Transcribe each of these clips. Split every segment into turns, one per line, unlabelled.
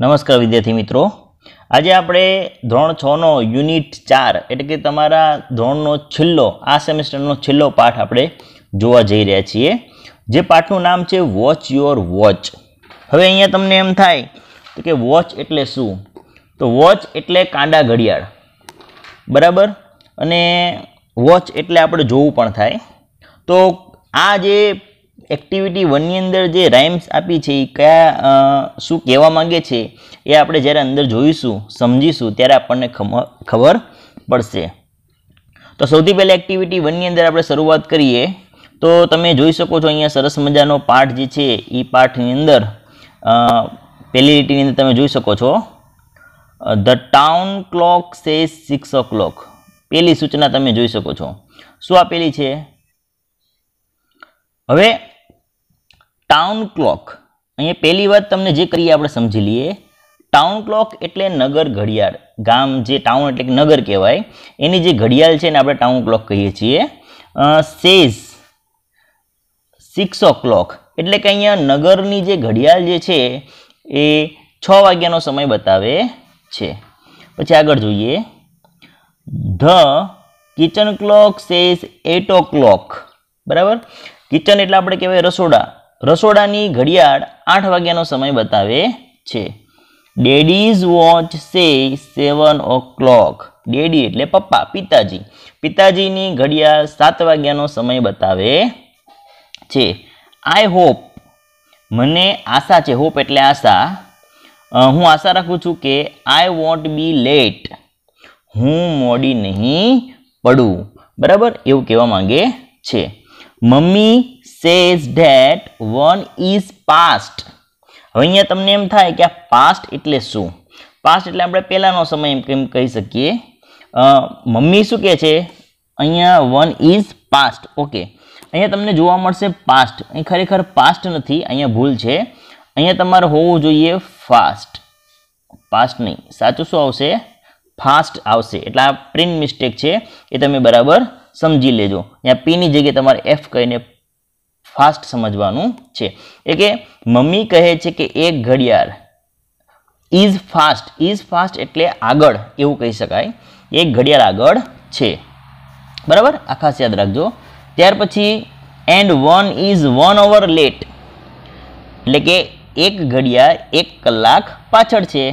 નમસ્કાર વિદ્યાર્થી મિત્રો આજે આપણે ધોરણ છનો યુનિટ ચાર એટલે કે તમારા ધોરણનો છેલ્લો આ સેમેસ્ટરનો છેલ્લો પાઠ આપણે જોવા જઈ રહ્યા છીએ જે પાઠનું નામ છે વોચ યોર વોચ હવે અહીંયા તમને એમ થાય કે વોચ એટલે શું તો વોચ એટલે કાંડા ઘડિયાળ બરાબર અને વોચ એટલે આપણે જોવું પણ થાય તો આ જે એક્ટિવિટી વનની અંદર જે રાઇમ્સ આપી છે એ કયા શું કહેવા માગે છે એ આપણે જ્યારે અંદર જોઈશું સમજીશું ત્યારે આપણને ખબર પડશે તો સૌથી પહેલાં એક્ટિવિટી વનની અંદર આપણે શરૂઆત કરીએ તો તમે જોઈ શકો છો અહીંયા સરસ મજાનો પાઠ જે છે એ પાઠની અંદર પહેલી લીટીની અંદર તમે જોઈ શકો છો the town clock says six o'clock પહેલી સૂચના તમે જોઈ શકો છો શું આપેલી છે હવે ટાઉન ક્લોક અહીંયા પહેલી વાત તમને જે કરીએ આપણે સમજી લઈએ ટાઉન ક્લોક એટલે નગર ઘડિયાળ ગામ જે ટાઉન એટલે નગર કહેવાય એની જે ઘડિયાળ છે એને આપણે ટાઉન ક્લોક કહીએ છીએ સેઝ સિક્સ ઓ ક્લોક એટલે કે અહીંયા નગરની જે ઘડિયાળ જે છે એ છ વાગ્યાનો સમય બતાવે છે પછી આગળ જોઈએ the kitchen clock says eight o'clock બરાબર કિચન એટલે આપણે કહેવાય રસોડા રસોડાની ઘડિયાળ આઠ વાગ્યાનો સમય બતાવે છે ડેડીઝ વોચ સે સેવન ઓ ક્લોક ડેડી એટલે પપ્પા પિતાજી પિતાજીની ઘડિયાળ સાત વાગ્યાનો સમય બતાવે છે આઈ હોપ મને આશા છે હોપ એટલે આશા હું આશા રાખું છું કે આઈ વોન્ટ બી લેટ હું મોડી નહીં પડું બરાબર એવું કહેવા માંગે છે mummy says that one is past હવે અહીંયા તમને એમ થાય કે આ પાસ્ટ એટલે શું પાસ્ટ એટલે આપણે પહેલાંનો સમય એમ કહી શકીએ મમ્મી શું કહે છે અહીંયા વન ઇઝ પાસ્ટ ઓકે અહીંયા તમને જોવા મળશે પાસ્ટ અહીં ખરેખર પાસ્ટ નથી અહીંયા ભૂલ છે અહીંયા તમારે હોવું જોઈએ ફાસ્ટ પાસ્ટ નહીં સાચું શું આવશે ફાસ્ટ આવશે એટલે આ પ્રિન્ટ મિસ્ટેક છે એ તમે બરાબર સમજી લેજો અહીંયા પીની જગ્યાએ તમારે એફ કહીને ફાસ્ટ સમજવાનું છે એટલે કે મમ્મી કહે છે કે એક ઘડિયાળ ઇઝ ફાસ્ટ ઇઝ ફાસ્ટ એટલે આગળ એવું કહી શકાય એક ઘડિયાળ આગળ છે બરાબર આ ખાસ યાદ રાખજો ત્યાર પછી and one is one hour late એટલે કે એક ઘડિયાળ એક કલાક પાછળ છે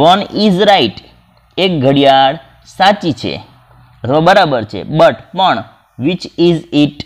વન ઇઝ રાઈટ એક ઘડિયાળ સાચી છે અથવા બરાબર છે બટ પણ વિચ ઇઝ ઇટ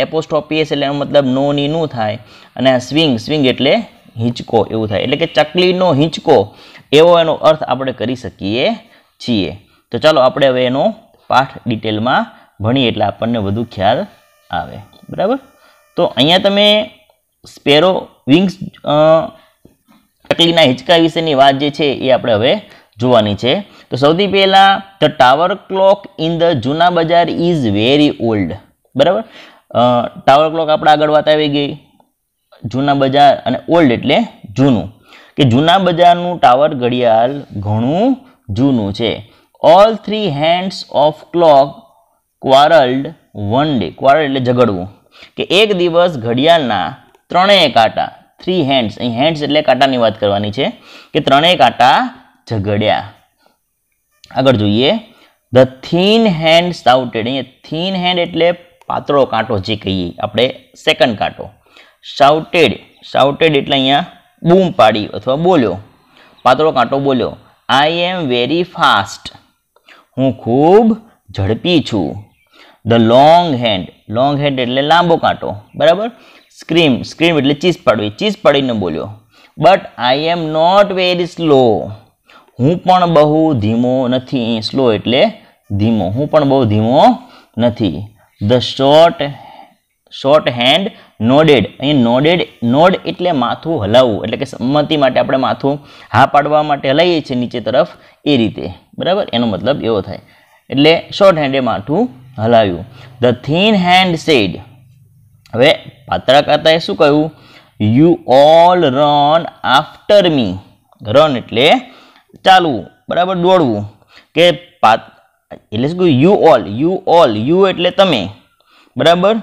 એપોસ્ટોપીએસ એટલે એનો મતલબ નો ની નું થાય અને આ સ્વિંગ સ્વિંગ એટલે હિંચકો એવું થાય એટલે કે ચકલીનો હિંચકો એવો એનો અર્થ આપણે કરી શકીએ છીએ તો ચાલો આપણે હવે એનો પાઠ ડિટેલમાં ભણીએ એટલે આપણને વધુ ખ્યાલ આવે બરાબર તો અહીંયા તમે સ્પેરો વિંગ્સ ચકલીના હિંચકા વિશેની વાત જે છે એ આપણે હવે જોવાની છે તો સૌથી પહેલાં the tower clock in the જૂના બજાર ઇઝ વેરી ઓલ્ડ બરાબર ટાવર ક્લોક આપણે આગળ વાત આવી ગઈ જૂના બજાર અને ઓલ્ડ એટલે જૂનું કે જૂના બજારનું ટાવર ઘડિયાળ ઘણું જૂનું છે all three hands of clock quarrelled one day quarrel એટલે ઝઘડવું કે એક દિવસ ઘડિયાળના ત્રણેય કાંટા થ્રી હેન્ડ્સ અહીં હેન્ડ્સ એટલે કાંટાની વાત કરવાની છે કે ત્રણેય કાંટા ઝઘડ્યા આગળ જોઈએ ધ થીન હેન્ડ સાઉટેડ અહીંયા થીન હેન્ડ એટલે પાતળો કાંટો જે કહીએ આપણે સેકન્ડ કાંટો શાઉટેડ શાઉટેડ એટલે અહીંયા બૂમ પાડી અથવા બોલ્યો પાતળો કાંટો બોલ્યો આઈ એમ વેરી ફાસ્ટ હું ખૂબ ઝડપી છું the long hand long hand એટલે લાંબો કાંટો બરાબર સ્ક્રીમ સ્ક્રીમ એટલે ચીસ પાડવી ચીસ પાડીને બોલ્યો but I am not very slow હું પણ બહુ ધીમો નથી સ્લો એટલે ધીમો હું પણ બહુ ધીમો નથી the short short hand nodded અહીં નોડેડ નોડ એટલે માથું હલાવવું એટલે કે સંમતિ માટે આપણે માથું હા પાડવા માટે હલાવીએ છીએ નીચે તરફ એ રીતે બરાબર એનો મતલબ એવો થાય એટલે શોર્ટ હેન્ડે માથું હલાવ્યું ધ થીન હેન્ડ સેડ હવે પાત્રા પાત્રકર્તાએ શું કહ્યું you all run after me run એટલે ચાલવું બરાબર દોડવું કે પાત એટલે શું you all you all you એટલે તમે બરાબર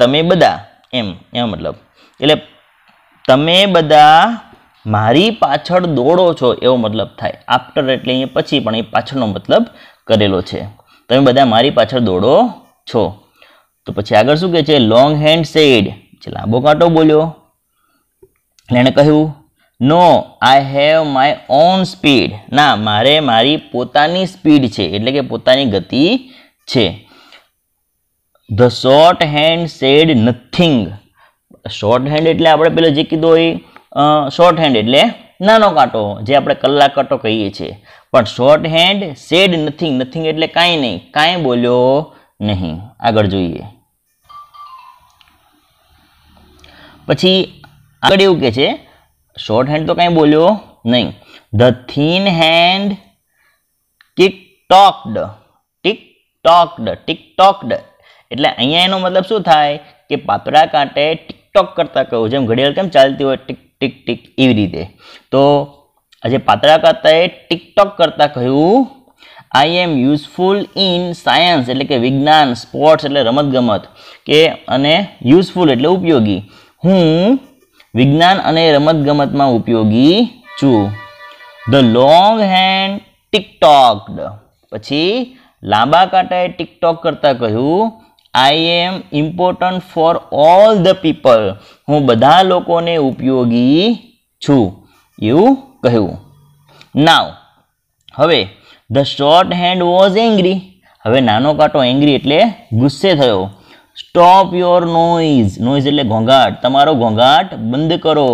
તમે બધા એમ એમ મતલબ એટલે તમે બધા મારી પાછળ દોડો છો એવો મતલબ થાય આફ્ટર એટલે અહીંયા પછી પણ એ પાછળનો મતલબ કરેલો છે તમે બધા મારી પાછળ દોડો છો તો પછી આગળ શું કહે છે લોંગ હેન્ડ સેડ લાંબો કાંટો બોલ્યો એણે કહ્યું no I have my own speed ના મારે મારી પોતાની સ્પીડ છે એટલે કે પોતાની ગતિ છે the short hand said nothing short hand એટલે આપણે પેલો જે કીધું હોય શોર્ટ હેન્ડ એટલે નાનો કાંટો જે આપણે કલાક કાંટો કહીએ છીએ પણ short hand said nothing nothing એટલે કાંઈ નહીં કાંઈ બોલ્યો નહીં આગળ જોઈએ પછી આગળ એવું કે છે શોર્ટ હેન્ડ તો કંઈ બોલ્યો નહીં the thin hand tick tocked tick tocked tick tocked એટલે અહીંયા એનો મતલબ શું થાય કે પાતળા કાંટે ટિકટોક કરતાં કહ્યું જેમ ઘડિયાળ કેમ ચાલતી હોય ટીક ટિક ટીક એવી રીતે તો આજે પાતળા કાંટાએ ટિકટોક કરતાં કહ્યું I am useful in science એટલે કે વિજ્ઞાન સ્પોર્ટ્સ એટલે રમતગમત કે અને યુઝફુલ એટલે ઉપયોગી હું વિજ્ઞાન અને રમતગમતમાં ઉપયોગી છું ધ લોંગ હેન્ડ ટિકટોકડ પછી લાંબા કાંટાએ ટિકટોક કરતાં કહ્યું I am important for all the people હું બધા લોકોને ઉપયોગી છું એવું કહ્યું નાવ હવે the short hand was angry હવે નાનો કાંટો એંગ્રી એટલે ગુસ્સે થયો સ્ટોપ યોર નોઈઝ નોઈઝ એટલે ઘોંઘાટ તમારો ઘોંઘાટ બંધ કરો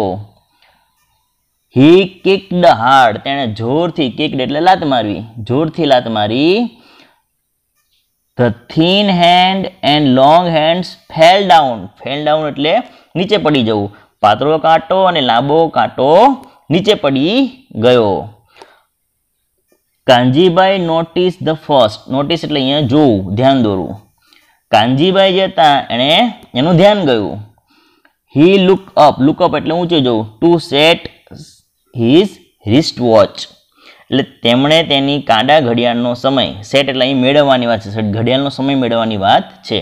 હી કિકડ હાર્ડ તેણે જોરથી કિકડ એટલે લાત મારવી જોરથી લાત મારી the thin hand and long hands fell down fell down એટલે નીચે પડી જવું પાતળો કાંટો અને લાંબો કાંટો નીચે પડી ગયો Kanjibhai notice the first notice એટલે અહીંયા જોવું ધ્યાન દોરવું કાનજીભાઈ જે હતા એણે એનું ધ્યાન ગયું he look up look up એટલે ઊંચે જવું to set his wrist watch એટલે તેમણે તેની કાંડા ઘડિયાળનો સમય સેટ એટલે અહીં મેળવવાની વાત છે સેટ ઘડિયાળનો સમય મેળવવાની વાત છે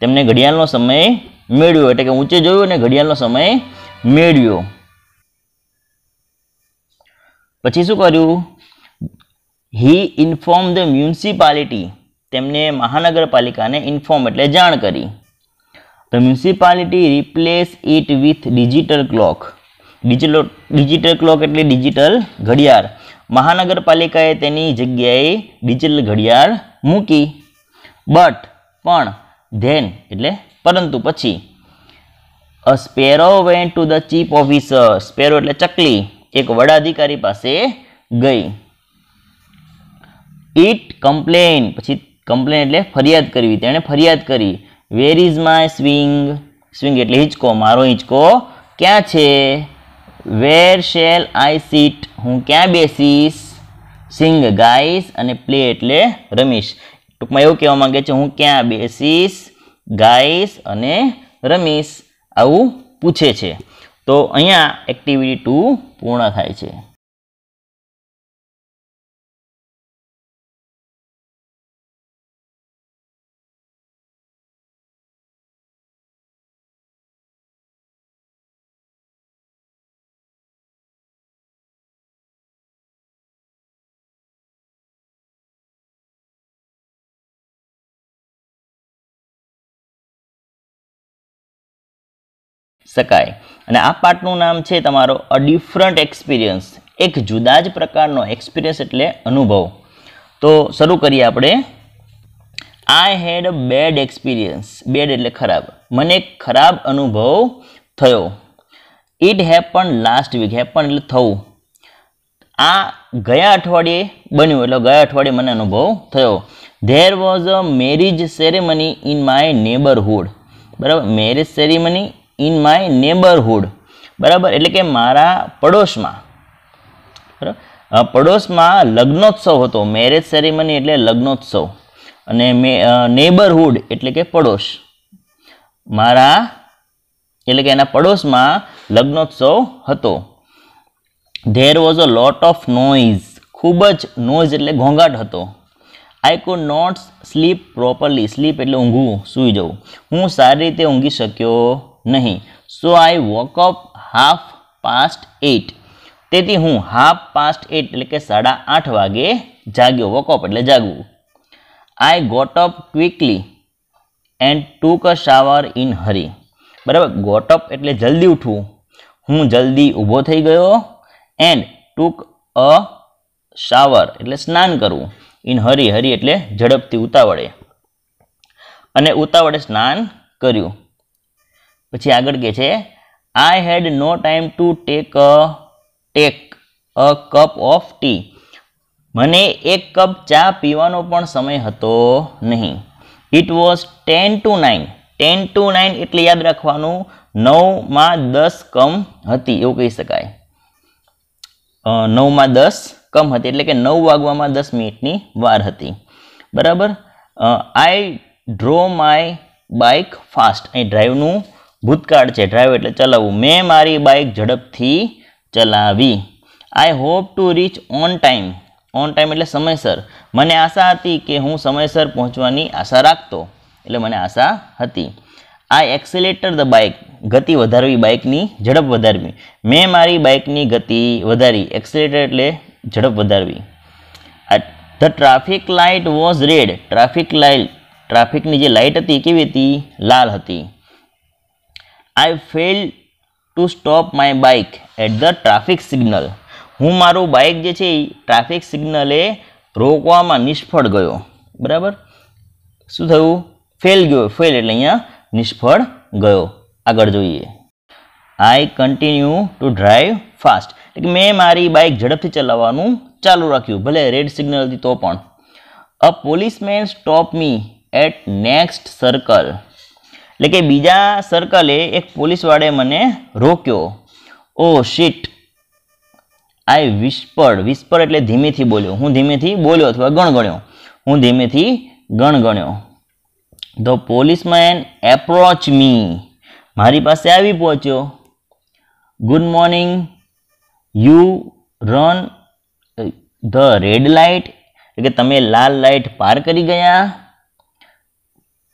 તેમણે ઘડિયાળનો સમય મેળવ્યો એટલે કે ઊંચે જોયું અને ઘડિયાળનો સમય મેળવ્યો પછી શું કર્યું હી ઇન્ફોર્મ ધ મ્યુનિસિપાલિટી તેમને મહાનગરપાલિકાને ઇન્ફોર્મ એટલે જાણ કરી the municipality replace it with digital clock digital digital clock એટલે ડિજિટલ ઘડિયાળ મહાનગરપાલિકાએ તેની જગ્યાએ ડિજિટલ ઘડિયાળ મૂકી બટ પણ ધેન એટલે પરંતુ પછી a sparrow went to the chief officer sparrow એટલે ચકલી એક વડા અધિકારી પાસે ગઈ ઇટ કમ્પ્લેન પછી કમ્પ્લેન એટલે ફરિયાદ કરવી તેણે ફરિયાદ કરી where is my swing swing એટલે હિંચકો મારો હિંચકો ક્યાં છે વેર શેલ આઈ સીટ હું ક્યાં બેસીશ સિંગ ગાઈશ અને પ્લે એટલે રમીશ ટૂંકમાં એવું કહેવા માંગે છે હું ક્યાં બેસીશ ગાઈશ અને રમીશ આવું પૂછે છે તો અહીંયા એક્ટિવિટી ટુ પૂર્ણ થાય છે શકાય અને આ પાઠનું નામ છે તમારો અ ડિફરન્ટ એક્સપિરિયન્સ એક જુદા જ પ્રકારનો એક્સપિરિયન્સ એટલે અનુભવ તો શરૂ કરીએ આપણે I had a bad experience bad એટલે ખરાબ મને એક ખરાબ અનુભવ થયો it happen last week happen એટલે થવું આ ગયા અઠવાડિયે બન્યું એટલે ગયા અઠવાડિયે મને અનુભવ થયો there was a marriage ceremony in my neighbourhood બરાબર marriage ceremony in my neighbourhood બરાબર એટલે કે મારા પડોશમાં બરાબર પડોશમાં લગ્નોત્સવ હતો મેરેજ સેરેમની એટલે લગ્નોત્સવ અને મે નેબરહુડ એટલે કે પડોશ મારા એટલે કે એના પડોશમાં લગ્નોત્સવ હતો there was a lot of noise ખૂબ જ નોઈઝ એટલે ઘોંઘાટ હતો I could not sleep properly sleep એટલે ઊંઘવું સૂઈ જવું હું સારી રીતે ઊંઘી શક્યો નહીં so I woke up half past eight તેથી હું હાફ પાસ્ટ એટ એટલે કે સાડા આઠ વાગે જાગ્યો વોકઅપ એટલે જાગવું I got up quickly and took a shower in hurry બરાબર ગોટ અપ એટલે જલ્દી ઉઠવું હું જલ્દી ઊભો થઈ ગયો એન્ડ ટૂક અ શાવર એટલે સ્નાન કરવું ઇન હરી હરી એટલે ઝડપથી ઉતાવળે અને ઉતાવળે સ્નાન કર્યું પછી આગળ કે છે I had no time to take a take a cup of tea મને એક કપ ચા પીવાનો પણ સમય હતો નહીં it was ten to nine ten to nine એટલે યાદ રાખવાનું નવમાં દસ કમ હતી એવું કહી શકાય નવમાં દસ કમ હતી એટલે કે નવ વાગવામાં દસ મિનિટની વાર હતી બરાબર I drove my bike fast અહીં ડ્રાઈવનું ભૂતકાળ છે ડ્રાઈવ એટલે ચલાવવું મેં મારી બાઇક ઝડપથી ચલાવી I hope to reach on time on time એટલે સમયસર મને આશા હતી કે હું સમયસર પહોંચવાની આશા રાખતો એટલે મને આશા હતી આ એક્સિલેટર ધ બાઇક ગતિ વધારવી બાઇકની ઝડપ વધારવી મેં મારી બાઇકની ગતિ વધારી એક્સિલેટર એટલે ઝડપ વધારવી the traffic light was red traffic light ટ્રાફિકની જે લાઇટ હતી કેવી હતી લાલ હતી I fail to stop my bike at the traffic signal હું મારું બાઇક જે છે એ ટ્રાફિક સિગ્નલે રોકવામાં નિષ્ફળ ગયો બરાબર શું થયું ફેલ ગયો ફેલ એટલે અહીંયા નિષ્ફળ ગયો આગળ જોઈએ I continue to drive fast એટલે કે મેં મારી બાઇક ઝડપથી ચલાવવાનું ચાલુ રાખ્યું ભલે રેડ સિગ્નલ હતી તો પણ a policeman stop me at next circle એટલે કે બીજા સર્કલે એક પોલીસવાળે મને રોક્યો oh shit I whisper whisper એટલે ધીમેથી બોલ્યો હું ધીમેથી બોલ્યો અથવા ગણગણ્યો હું ધીમેથી ગણગણ્યો ધ પોલીસમેન એપ્રોચ મી મારી પાસે આવી પહોંચ્યો good morning you run the red light એટલે કે તમે લાલ લાઇટ પાર કરી ગયા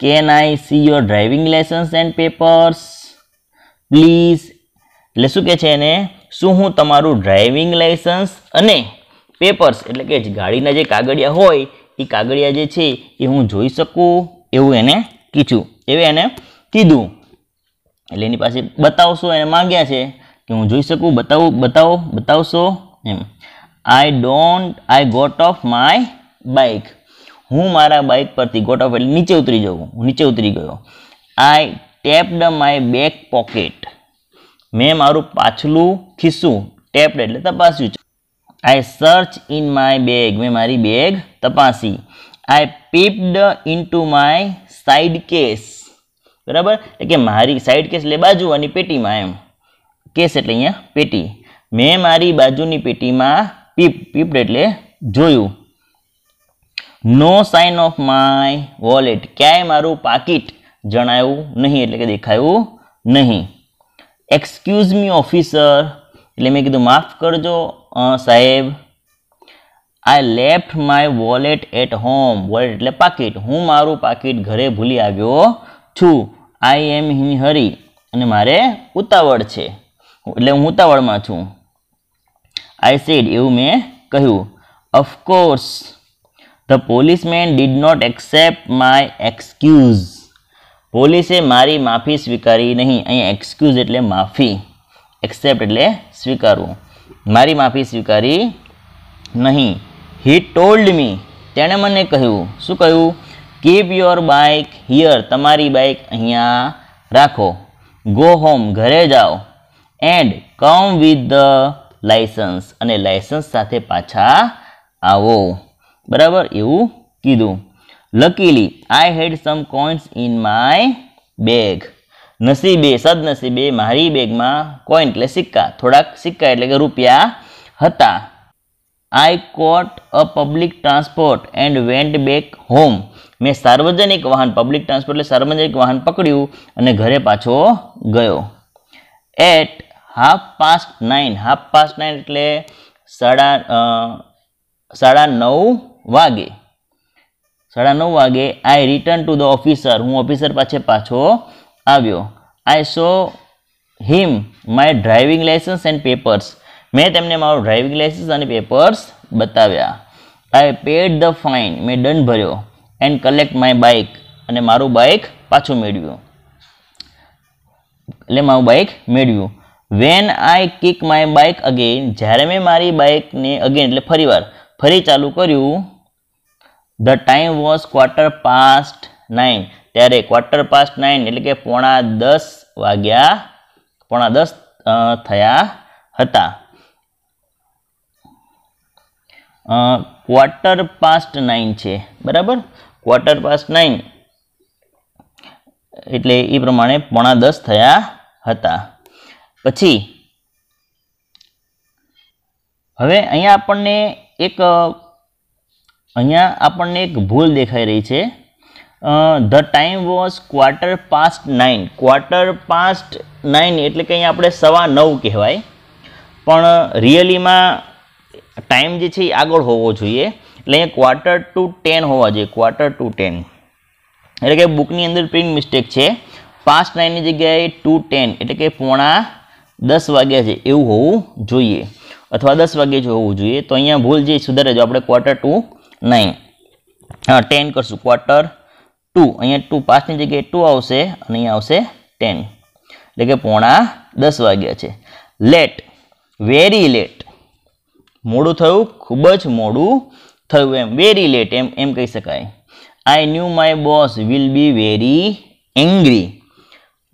can I see your driving licence and papers please એટલે શું કહે છે એને શું હું તમારું ડ્રાઇવિંગ લાયસન્સ અને પેપર્સ એટલે કે ગાડીના જે કાગળિયા હોય એ કાગળિયા જે છે એ હું જોઈ શકું એવું એને કીધું એવું એને કીધું એટલે એની પાસે બતાવશો એને માંગ્યા છે કે હું જોઈ શકું બતાવું બતાવો બતાવશો એમ I don't I got off my bike હું મારા બાઇક પરથી ગોટ ઓફ એટલે નીચે ઉતરી જાઉં હું નીચે ઉતરી ગયો I tapped my back pocket મેં મારું પાછલું ખિસ્સું ટેપ્ડ એટલે તપાસ્યું છે I search in my bag મેં મારી બેગ તપાસી I peeped in to my side case બરાબર એટલે કે મારી સાઇડ કેસ એટલે બાજુ અને પેટીમાં એમ કેસ એટલે અહીંયા પેટી મેં મારી બાજુની પેટીમાં પીપ પીપડ એટલે જોયું no sign of my wallet ક્યાંય મારું પાકીટ જણાયું નહીં એટલે કે દેખાયું નહીં એક્સક્યુઝ મી ઓફિસર એટલે મેં કીધું માફ કરજો સાહેબ I left my wallet at home wallet એટલે પાકીટ હું મારું પાકીટ ઘરે ભૂલી આવ્યો છું આઈ એમ ઇન હરી અને મારે ઉતાવળ છે એટલે હું ઉતાવળમાં છું આઈ સેડ એવું મેં કહ્યું of course the policeman did not accept my excuse પોલીસે મારી માફી સ્વીકારી નહીં અહીંયા એક્સક્યુઝ એટલે માફી એક્સેપ્ટ એટલે સ્વીકારવું મારી માફી સ્વીકારી નહીં હી ટોલ્ડ મી તેણે મને કહ્યું શું કહ્યું કીપ યોર બાઇક હિયર તમારી બાઇક અહીંયા રાખો ગો હોમ ઘરે જાઓ and come with the licence અને લાઇસન્સ સાથે પાછા આવો બરાબર એવું કીધું luckily I had some coins in my bag નસીબે સદનસીબે મારી બેગમાં કોઈન એટલે સિક્કા થોડાક સિક્કા એટલે કે રૂપિયા હતા I caught a public transport and went back home મેં સાર્વજનિક વાહન પબ્લિક ટ્રાન્સપોર્ટ એટલે સાર્વજનિક વાહન પકડ્યું અને ઘરે પાછો ગયો at half past nine half past nine એટલે સાડા સાડા નવ વાગે સાડા નવ વાગે I return to the officer હું ઓફિસર પાછે પાછો આવ્યો I show him my driving licence and papers મેં તેમને મારું ડ્રાઇવિંગ લાઇસન્સ અને પેપર્સ બતાવ્યા આઈ પેડ ધ ફાઇન મેં દંડ ભર્યો એન્ડ કલેક્ટ માય બાઇક અને મારું બાઇક પાછું મેળવ્યું એટલે મારું બાઇક મેળવ્યું when I kick my bike again જ્યારે મેં મારી બાઇકને અગેન એટલે ફરીવાર ફરી ચાલુ કર્યું the time was quarter past nine ત્યારે ક્વાર્ટર પાસ્ટ નાઇન એટલે કે પોણા દસ વાગ્યા પોણા દસ થયા હતા ક્વાર્ટર પાસ્ટ નાઇન છે બરાબર ક્વાર્ટર પાસ્ટ નાઇન એટલે એ પ્રમાણે પોણા દસ થયા હતા પછી હવે અહીંયા આપણને એક અહીંયા આપણને એક ભૂલ દેખાઈ રહી છે the time was quarter past nine quarter past nine એટલે કે અહીંયા આપણે સવા નવ કહેવાય પણ રિયલીમાં ટાઈમ જે છે એ આગળ હોવો જોઈએ એટલે અહીંયા ક્વાર્ટર ટુ ટેન હોવા જોઈએ ક્વાર્ટર ટુ ટેન એટલે કે બુકની અંદર પ્રિન્ટ મિસ્ટેક છે પાસ્ટ નાઇનની જગ્યાએ ટુ ટેન એટલે કે પોણા દસ વાગ્યા છે એવું હોવું જોઈએ અથવા દસ વાગ્યે જ હોવું જોઈએ તો અહીંયા ભૂલ જે સુધારે જો આપણે ક્વાર્ટર ટુ નહીં હા ટેન કરશું ક્વાર્ટર ટુ અહીંયા ટુ પાંચની જગ્યાએ ટુ આવશે અને અહીંયા આવશે ટેન એટલે કે પોણા દસ વાગ્યા છે લેટ વેરી લેટ મોડું થયું ખૂબ જ મોડું થયું એમ વેરી લેટ એમ એમ કહી શકાય I knew my boss will be very angry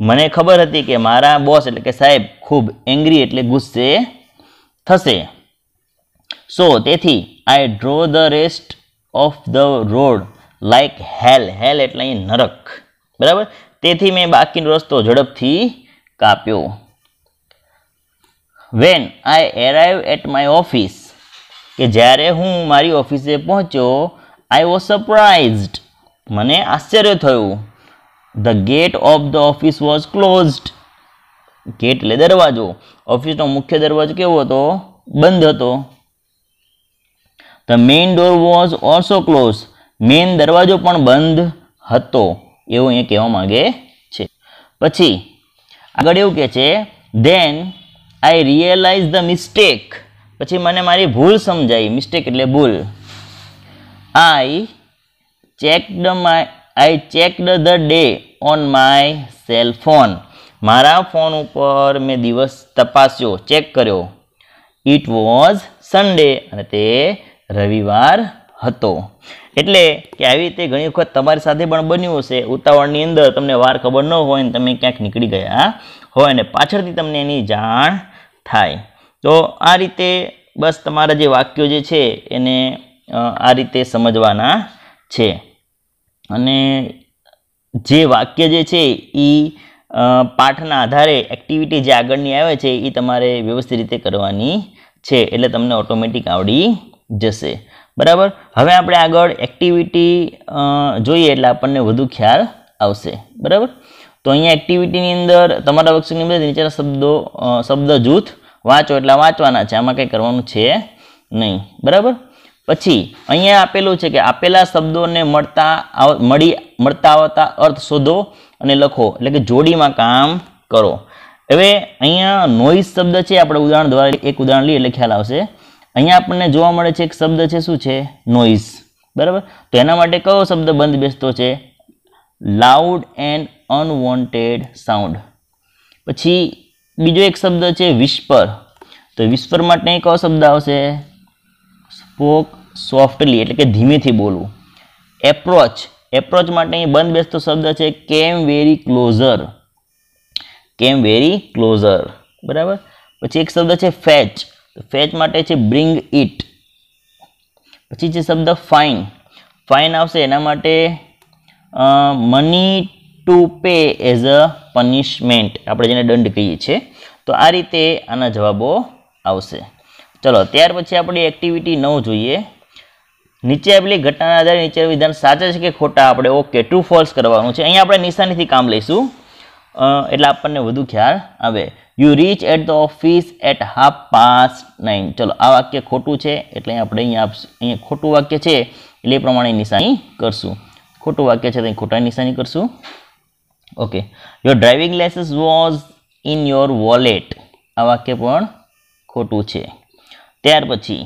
મને ખબર હતી કે મારા બોસ એટલે કે સાહેબ ખૂબ એંગ્રી એટલે ગુસ્સે થશે સો તેથી I drove the rest of the road like hell hell એટલે અહીં નરક બરાબર તેથી મેં બાકીનો રસ્તો ઝડપથી કાપ્યો when I arrive at my office કે જ્યારે હું મારી ઓફિસે પહોંચ્યો આઈ વોઝ સરપ્રાઇઝડ મને આશ્ચર્ય થયું the gate of the office was closed gate એટલે દરવાજો ઓફિસનો મુખ્ય દરવાજો કેવો હતો બંધ હતો the main door was also close main દરવાજો પણ બંધ હતો એવું અહીંયા કહેવા માંગે છે પછી આગળ એવું કહે છે then I realise the mistake પછી મને મારી ભૂલ સમજાઈ મિસ્ટેક એટલે ભૂલ I checked my I checked the day on my cell phone મારા ફોન ઉપર મેં દિવસ તપાસ્યો ચેક કર્યો ઇટ વોઝ સન્ડે અને તે રવિવાર હતો એટલે કે આવી રીતે ઘણી વખત તમારી સાથે પણ બન્યું હશે ઉતાવળની અંદર તમને વાર ખબર ન હોય ને તમે ક્યાંક નીકળી ગયા હોય અને પાછળથી તમને એની જાણ થાય તો આ રીતે બસ તમારા જે વાક્યો જે છે એને આ રીતે સમજવાના છે અને જે વાક્ય જે છે એ પાઠના આધારે એક્ટિવિટી જે આગળની આવે છે એ તમારે વ્યવસ્થિત રીતે કરવાની છે એટલે તમને ઓટોમેટિક આવડી જશે બરાબર હવે આપણે આગળ એક્ટિવિટી જોઈએ એટલે આપણને વધુ ખ્યાલ આવશે બરાબર તો અહીંયા એક્ટિવિટીની અંદર તમારા વક્ષની અંદર નીચેના શબ્દો શબ્દ જૂથ વાંચો એટલે વાંચવાના છે આમાં કંઈ કરવાનું છે નહીં બરાબર પછી અહીંયા આપેલું છે કે આપેલા શબ્દોને મળતા મળી મળતા આવતા અર્થ શોધો અને લખો એટલે કે જોડીમાં કામ કરો હવે અહીંયા નોઈસ શબ્દ છે આપણે ઉદાહરણ દ્વારા એક ઉદાહરણ લઈએ એટલે ખ્યાલ આવશે અહીંયા આપણને જોવા મળે છે એક શબ્દ છે શું છે નોઇઝ બરાબર તો એના માટે કયો શબ્દ બંધ બેસતો છે લાઉડ એન્ડ અનવોન્ટેડ સાઉન્ડ પછી બીજો એક શબ્દ છે વિસ્પર તો વિસ્પર માટે કયો શબ્દ આવશે સ્પોક સોફ્ટલી એટલે કે ધીમેથી બોલવું એપ્રોચ એપ્રોચ માટે અહીં બંધ બેસતો શબ્દ છે કેમ વેરી ક્લોઝર કેમ વેરી ક્લોઝર બરાબર પછી એક શબ્દ છે ફેચ તો ફેચ માટે છે બ્રિંગ ઇટ પછી છે શબ્દ ફાઇન ફાઇન આવશે એના માટે money to pay as a punishment આપણે જેને દંડ કહીએ છીએ તો આ રીતે આના જવાબો આવશે ચલો ત્યાર પછી આપણી એક્ટિવિટી નવ જોઈએ નીચે આપેલી ઘટનાના આધારે નીચે વિધાન સાચા છે કે ખોટા આપણે ઓકે ટ્રુ ફોલ્સ કરવાનું છે અહીંયા આપણે નિશાનીથી કામ લઈશું એટલે આપણને વધુ ખ્યાલ આવે you reach at the office at half past nine ચલો આ વાક્ય ખોટું છે એટલે આપણે અહીંયા અહીંયા ખોટું વાક્ય છે એટલે એ પ્રમાણે નિશાની કરશું ખોટું વાક્ય છે તો ખોટા નિશાની કરશું okay your driving licence was in your wallet આ વાક્ય પણ ખોટું છે ત્યાર પછી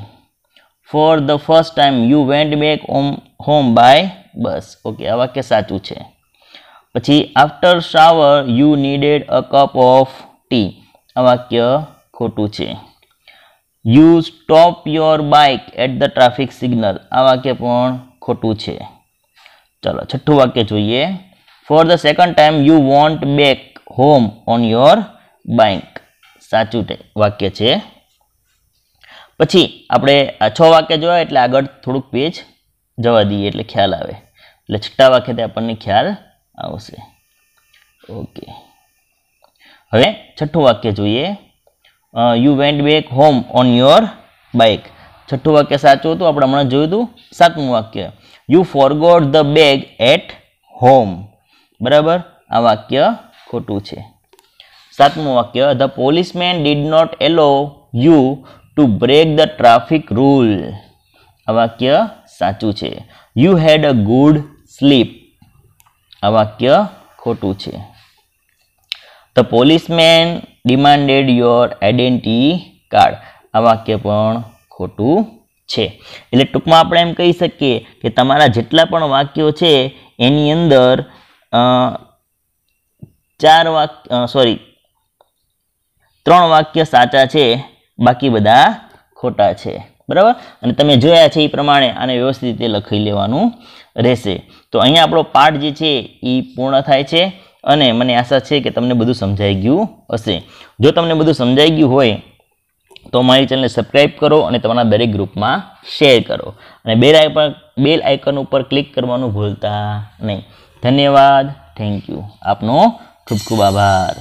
for the first time you went back home home by bus okay આ વાક્ય સાચું છે પછી after shower you needed a cup of tea આ વાક્ય ખોટું છે you stop your bike at the traffic signal આ વાક્ય પણ ખોટું છે ચલો છઠ્ઠું વાક્ય જોઈએ for the second time you want back home on your bike સાચું વાક્ય છે પછી આપણે આ છ વાક્ય જોયા એટલે આગળ થોડુંક પેજ જવા દઈએ એટલે ખ્યાલ આવે એટલે છઠ્ઠા વાક્યથી આપણને ખ્યાલ આવશે ઓકે હવે છઠ્ઠું વાક્ય જોઈએ you went back home on your bike છઠ્ઠું વાક્ય સાચું હતું આપણે હમણાં જોયું હતું સાતમું વાક્ય you forgot the bag at home બરાબર આ વાક્ય ખોટું છે સાતમું વાક્ય the policeman did not allow you to break the traffic rule આ વાક્ય સાચું છે you had a good sleep આ વાક્ય ખોટું છે the policeman demanded your identity card આ વાક્ય પણ ખોટું છે એટલે ટૂંકમાં આપણે એમ કહી શકીએ કે તમારા જેટલા પણ વાક્યો છે એની અંદર ચાર વાક્ય સોરી ત્રણ વાક્ય સાચા છે બાકી બધા ખોટા છે બરાબર અને તમે જોયા છે એ પ્રમાણે આને વ્યવસ્થિત રીતે લખી લેવાનું રહેશે તો અહીંયા આપણો પાઠ જે છે એ પૂર્ણ થાય છે અને મને આશા છે કે તમને બધું સમજાઈ ગયું હશે જો તમને બધું સમજાઈ ગયું હોય તો મારી ચેનલને સબસ્ક્રાઈબ કરો અને તમારા દરેક ગ્રુપમાં શેર કરો અને બેલ આઇકન બેલ આઇકન ઉપર ક્લિક કરવાનું ભૂલતા નહીં ધન્યવાદ થેન્ક યુ આપનો ખૂબ ખૂબ આભાર